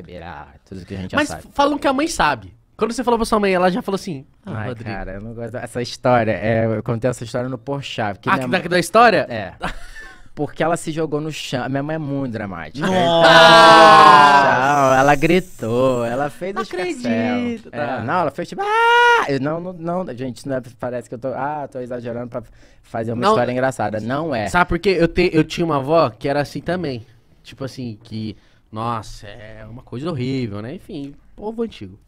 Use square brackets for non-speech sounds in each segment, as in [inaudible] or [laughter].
Receberá, tudo que a gente Mas já sabe. falam que a mãe sabe. Quando você falou pra sua mãe, ela já falou assim. Ah, Ai, Rodrigo. cara, eu não gosto dessa história. É, eu contei essa história no Porchat. Ah, minha... da, da história? É. Porque ela se jogou no chão. Minha mãe é muito dramática. Nossa! Ela gritou, ela fez não acredito. É, tá. não, ela fez tipo. Ah! Eu, não, não, não, gente, não é, parece que eu tô. Ah, tô exagerando pra fazer uma não, história engraçada. Não é. Sabe por quê? Eu, te, eu tinha uma avó que era assim também. Tipo assim, que nossa, é uma coisa horrível, né? Enfim, povo antigo.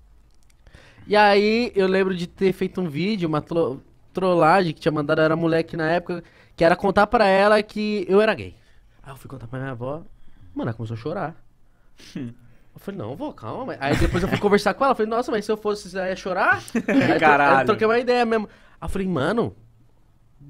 E aí eu lembro de ter feito um vídeo, uma tro trollagem que tinha mandado, era moleque na época, que era contar pra ela que eu era gay. Aí eu fui contar pra minha avó, mano, ela começou a chorar. [laughs] Eu falei, não, vou, calma. Aí depois eu fui conversar com ela, falei, nossa, mas se eu fosse, você ia chorar? [laughs] Aí, Caralho. Eu troquei uma ideia mesmo. Aí eu falei, mano,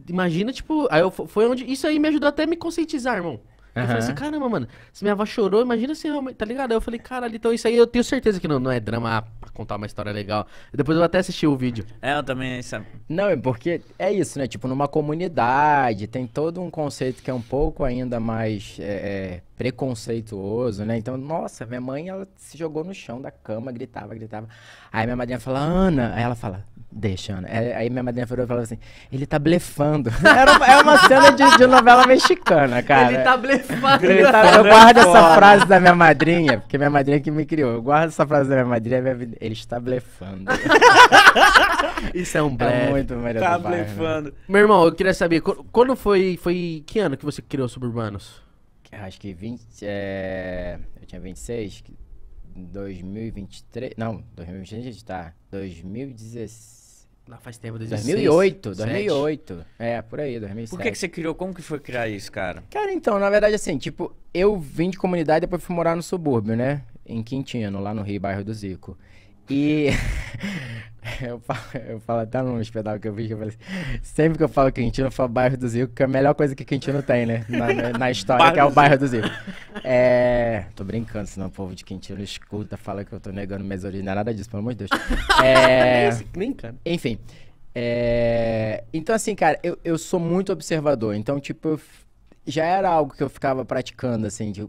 imagina, tipo, aí eu, foi onde, isso aí me ajudou até a me conscientizar, irmão. Uhum. Eu falei assim, caramba, mano, se minha avó chorou, imagina se realmente, tá ligado? eu falei, cara então isso aí eu tenho certeza que não, não é drama ah, pra contar uma história legal. Depois eu até assisti o vídeo. É, eu também, sabe? É não, é porque é isso, né? Tipo, numa comunidade, tem todo um conceito que é um pouco ainda mais é, é, preconceituoso, né? Então, nossa, minha mãe, ela se jogou no chão da cama, gritava, gritava. Aí minha madrinha fala, Ana, aí ela fala, Deixa, Ana. É, aí minha madrinha virou e falou assim: ele tá blefando. [laughs] Era uma, é uma cena de, de, novela mexicana, cara. Ele tá blefando. Ele tá, eu guardo essa frase da minha madrinha, porque minha madrinha que me criou. Eu guardo essa frase da minha madrinha, minha... ele está blefando. [laughs] Isso é um blefe. É muito melhor Tá né? blefando. Meu irmão, eu queria saber, quando foi, foi. Que ano que você criou Suburbanos? Acho que 20. É... Eu tinha 26. 2023. Não, 2023 tá. 2016. Não, faz tempo, 2008, 2008. É, por aí, 2007. Por que, que você criou? Como que foi criar isso, cara? Cara, então, na verdade, assim, tipo, eu vim de comunidade e depois fui morar no subúrbio, né? Em Quintino, lá no Rio, bairro do Zico. E [laughs] eu, falo, eu falo até num espetáculo que eu vi que eu falei assim, sempre que eu falo Quintino, eu falo bairro do Zico, que é a melhor coisa que Quintino tem, né? Na, na história, que é o bairro do Zico. É, é, tô brincando, senão o povo de Quintino escuta, fala que eu tô negando minhas origens. É nada disso, pelo amor de Deus. [laughs] é... Nem né? Enfim. É... Então, assim, cara, eu, eu sou muito observador. Então, tipo, eu já era algo que eu ficava praticando, assim, de,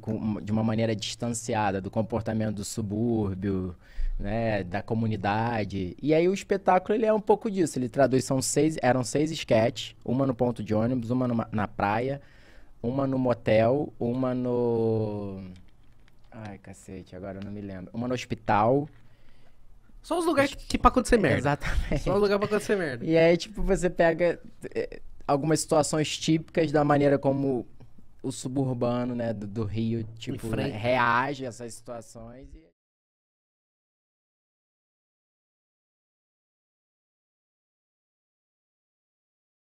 de, uma maneira distanciada do comportamento do subúrbio, né, da comunidade. E aí o espetáculo, ele é um pouco disso. Ele traduz, são seis, eram seis sketches, uma no ponto de ônibus, uma numa, na praia, uma no motel, uma no cacete, agora eu não me lembro. Uma no hospital. Só os lugares que, que tipo, pra acontecer merda. Exatamente. Só os lugares pra acontecer merda. E aí, tipo, você pega eh, algumas situações típicas da maneira como o suburbano, né, do, do Rio, tipo, né, reage a essas situações e...